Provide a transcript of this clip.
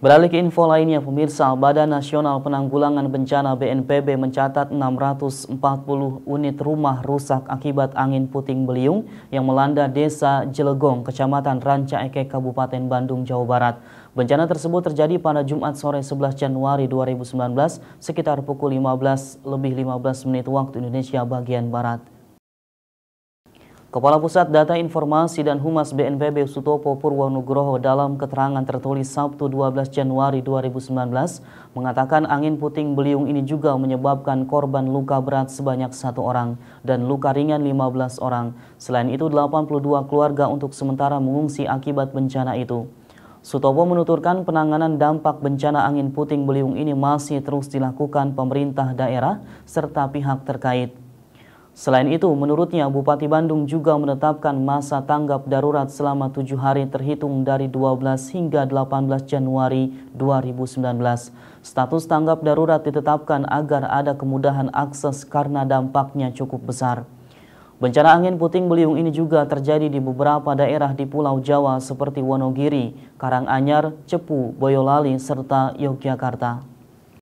Beralih ke info lainnya, pemirsa Badan Nasional Penanggulangan Bencana BNPB mencatat 640 unit rumah rusak akibat angin puting beliung yang melanda desa Jelegong, kecamatan Ranca Ekek, Kabupaten Bandung, Jawa Barat. Bencana tersebut terjadi pada Jumat sore 11 Januari 2019 sekitar pukul 15 lebih 15 menit waktu Indonesia bagian Barat. Kepala Pusat Data Informasi dan Humas BNPB Sutopo Purwonugroho dalam keterangan tertulis Sabtu 12 Januari 2019 mengatakan angin puting beliung ini juga menyebabkan korban luka berat sebanyak satu orang dan luka ringan 15 orang. Selain itu 82 keluarga untuk sementara mengungsi akibat bencana itu. Sutopo menuturkan penanganan dampak bencana angin puting beliung ini masih terus dilakukan pemerintah daerah serta pihak terkait. Selain itu, menurutnya Bupati Bandung juga menetapkan masa tanggap darurat selama tujuh hari terhitung dari 12 hingga 18 Januari 2019. Status tanggap darurat ditetapkan agar ada kemudahan akses karena dampaknya cukup besar. Bencana angin puting beliung ini juga terjadi di beberapa daerah di Pulau Jawa seperti Wonogiri, Karanganyar, Cepu, Boyolali, serta Yogyakarta.